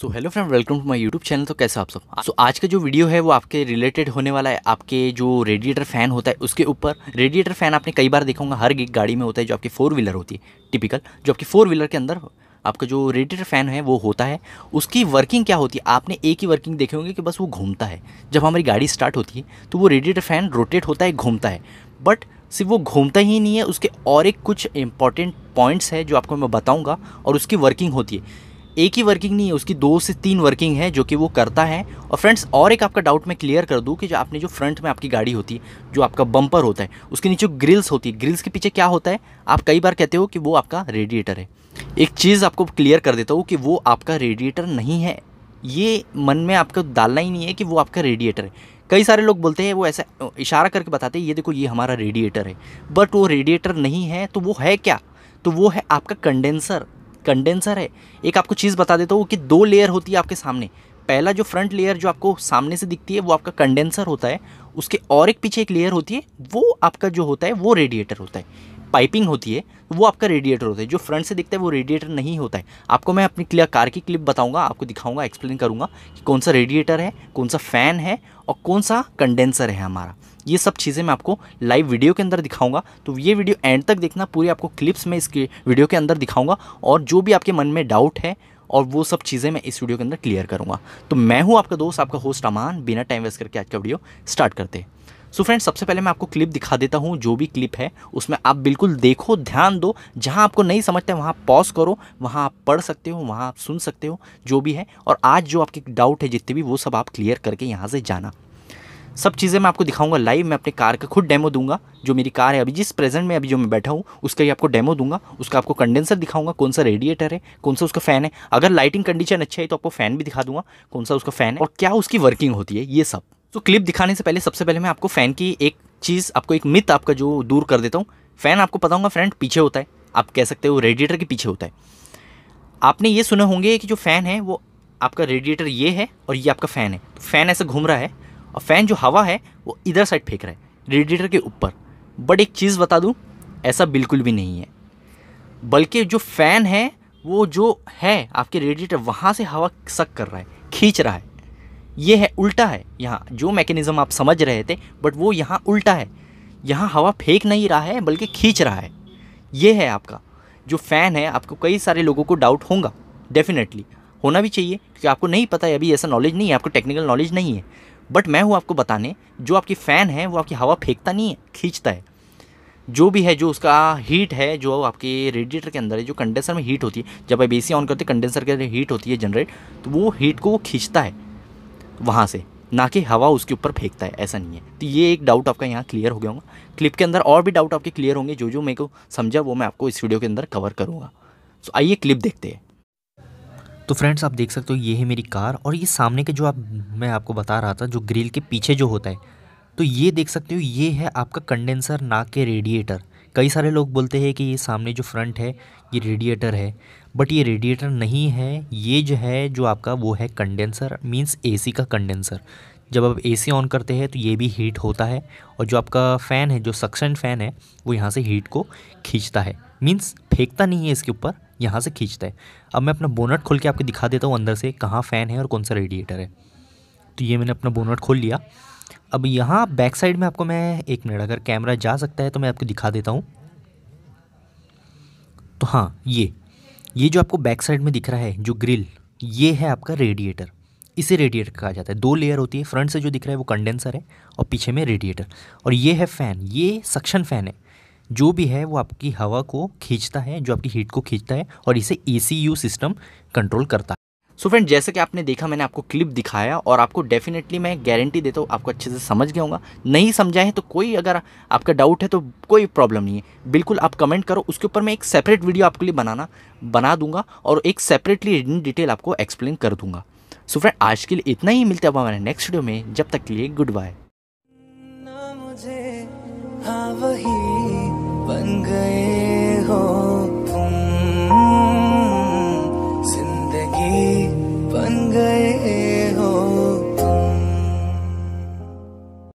so hello friend welcome to my YouTube channel तो कैसे आप सब सो so, आज का जो वीडियो है वो आपके रिलेटेड होने वाला है आपके जो रेडिएटर फैन होता है उसके ऊपर रेडिएटर फैन आपने कई बार देखा होगा हर एक गाड़ी में होता है जो आपकी फोर व्हीलर होती है टिपिकल जो आपकी फोर व्हीलर के अंदर आपका जो रेडिएटर फैन है वो होता है उसकी वर्किंग क्या होती है आपने एक ही वर्किंग देखे होंगे कि बस वो घूमता है जब हमारी गाड़ी स्टार्ट होती है तो वो रेडिएटर फैन रोटेट होता है घूमता है बट सिर्फ वो घूमता ही नहीं है उसके और एक कुछ इंपॉर्टेंट पॉइंट्स है जो आपको मैं बताऊँगा और उसकी वर्किंग होती है एक ही वर्किंग नहीं है उसकी दो से तीन वर्किंग है जो कि वो करता है और फ्रेंड्स और एक आपका डाउट मैं क्लियर कर दूँ कि जो आपने जो फ्रंट में आपकी गाड़ी होती है जो आपका बम्पर होता है उसके नीचे ग्रिल्स होती है ग्रिल्स के पीछे क्या होता है आप कई बार कहते हो कि वो आपका रेडिएटर है एक चीज़ आपको क्लियर कर देता हूँ कि वो आपका रेडिएटर नहीं है ये मन में आपको डालना ही नहीं है कि वो आपका रेडिएटर है कई सारे लोग बोलते हैं वो ऐसा इशारा करके बताते हैं ये देखो ये हमारा रेडिएटर है बट वो रेडिएटर नहीं है तो वो है क्या तो वो है आपका कंडेंसर कंडेंसर है एक आपको चीज़ बता देता हूँ कि दो लेयर होती है आपके सामने पहला जो फ्रंट लेयर जो आपको सामने से दिखती है वो आपका कंडेंसर होता है उसके और एक पीछे एक लेयर होती है वो आपका जो होता है वो रेडिएटर होता है पाइपिंग होती है वो आपका रेडिएटर होता है जो फ्रंट से दिखता है वो रेडिएटर नहीं होता है आपको मैं अपनी क्लियर कार की क्लिप बताऊंगा आपको दिखाऊंगा एक्सप्लेन करूंगा कि कौन सा रेडिएटर है कौन सा फ़ैन है और कौन सा कंडेंसर है हमारा ये सब चीज़ें मैं आपको लाइव वीडियो के अंदर दिखाऊंगा तो ये वीडियो एंड तक देखना पूरी आपको क्लिप्स में इस वीडियो के अंदर दिखाऊंगा और जो भी आपके मन में डाउट है और वो सब चीज़ें मैं इस वीडियो के अंदर क्लियर करूँगा तो मैं हूँ आपका दोस्त आपका होस्ट अमान बिना टाइम वेस्ट करके आज का वीडियो स्टार्ट करते हैं सो फ्रेंड्स सबसे पहले मैं आपको क्लिप दिखा देता हूँ जो भी क्लिप है उसमें आप बिल्कुल देखो ध्यान दो जहाँ आपको नहीं समझते वहाँ पॉज करो वहाँ आप पढ़ सकते हो वहाँ आप सुन सकते हो जो भी है और आज जो आपके डाउट है जितने भी वो सब आप क्लियर करके यहाँ से जाना सब चीज़ें मैं आपको दिखाऊंगा लाइव मैं अपने कार का खुद डेमो दूंगा जो मेरी कार है अभी जिस प्रेजेंट में अभी जो मैं बैठा हूँ उसका ही आपको डेमो दूंगा उसका आपको कंडेंसर दिखाऊंगा कौन सा रेडिएटर है कौन सा उसका फ़ैन है अगर लाइटिंग कंडीशन अच्छा है तो आपको फ़ैन भी दिखा दूंगा कौन सा उसका फ़ैन है और क्या उसकी वर्किंग होती है ये सब तो क्लिप दिखाने से पहले सबसे पहले मैं आपको फ़ैन की एक चीज़ आपको एक मिथ आपका जो दूर कर देता हूँ फ़ैन आपको पता होगा फ्रेंड पीछे होता है आप कह सकते हो रेडिएटर के पीछे होता है आपने ये सुने होंगे कि जो फ़ैन है वो आपका रेडिएटर ये है और ये आपका फ़ैन है तो फ़ैन ऐसा घूम रहा है और फ़ैन जो हवा है वो इधर साइड फेंक रहा है रेडिएटर के ऊपर बट एक चीज़ बता दूँ ऐसा बिल्कुल भी नहीं है बल्कि जो फ़ैन है वो जो है आपके रेडिएटर वहाँ से हवा सक कर रहा है खींच रहा है ये है उल्टा है यहाँ जो मैकेनिज़्म आप समझ रहे थे बट वो यहाँ उल्टा है यहाँ हवा फेंक नहीं रहा है बल्कि खींच रहा है ये है आपका जो फ़ैन है आपको कई सारे लोगों को डाउट होगा डेफिनेटली होना भी चाहिए क्योंकि आपको नहीं पता है अभी ऐसा नॉलेज नहीं है आपको टेक्निकल नॉलेज नहीं है बट मैं हूँ आपको बताने जो आपकी फ़ैन है वो आपकी हवा फेंकता नहीं है खींचता है जो भी है जो उसका हीट है जो आपके रेडिएटर के अंदर है जो कंडेंसर में हीट होती है जब आप ए ऑन करते हैं कंडेंसर के अंदर हीट होती है जनरेट तो वो हीट को वो खींचता है वहाँ से ना कि हवा उसके ऊपर फेंकता है ऐसा नहीं है तो ये एक डाउट आपका यहाँ क्लियर हो गया होगा क्लिप के अंदर और भी डाउट आपके क्लियर होंगे जो जो मेरे को समझा वो मैं आपको इस वीडियो के अंदर कवर करूँगा सो आइए क्लिप देखते हैं तो फ्रेंड्स आप देख सकते हो ये है मेरी कार और ये सामने के जो आप मैं आपको बता रहा था जो ग्रिल के पीछे जो होता है तो ये देख सकते हो ये है आपका कंडेंसर ना के रेडिएटर कई सारे लोग बोलते हैं कि ये सामने जो फ्रंट है ये रेडिएटर है बट ये रेडिएटर नहीं है ये जो है जो आपका वो है कंडेंसर मींस एसी का कंडेंसर जब आप एसी ऑन करते हैं तो ये भी हीट होता है और जो आपका फ़ैन है जो सक्शन फ़ैन है वो यहाँ से हीट को खींचता है मींस फेंकता नहीं है इसके ऊपर यहाँ से खींचता है अब मैं अपना बोनट खोल के आपको दिखा देता हूँ अंदर से कहाँ फ़ैन है और कौन सा रेडिएटर है तो ये मैंने अपना बोनट खोल लिया अब यहाँ बैक साइड में आपको मैं एक मिनट अगर कैमरा जा सकता है तो मैं आपको दिखा देता हूँ तो हाँ ये ये जो आपको बैक साइड में दिख रहा है जो ग्रिल ये है आपका रेडिएटर इसे रेडिएटर कहा जाता है दो लेयर होती है फ्रंट से जो दिख रहा है वो कंडेंसर है और पीछे में रेडिएटर और ये है फ़ैन ये सक्शन फ़ैन है जो भी है वो आपकी हवा को खींचता है जो आपकी हीट को खींचता है और इसे ए सिस्टम कंट्रोल करता है सो फ्रेंड जैसे कि आपने देखा मैंने आपको क्लिप दिखाया और आपको डेफिनेटली मैं गारंटी देता हूँ आपको अच्छे से समझ गया होगा नहीं समझा है तो कोई अगर आपका डाउट है तो कोई प्रॉब्लम नहीं है बिल्कुल आप कमेंट करो उसके ऊपर मैं एक सेपरेट वीडियो आपके लिए बनाना बना दूंगा और एक सेपरेटली इन डिटेल आपको एक्सप्लेन कर दूंगा सो फ्रेंड आज के लिए इतना ही मिलते है अब हमारे नेक्स्ट वीडियो में जब तक के लिए गुड बाय हाँ वही बन गए हो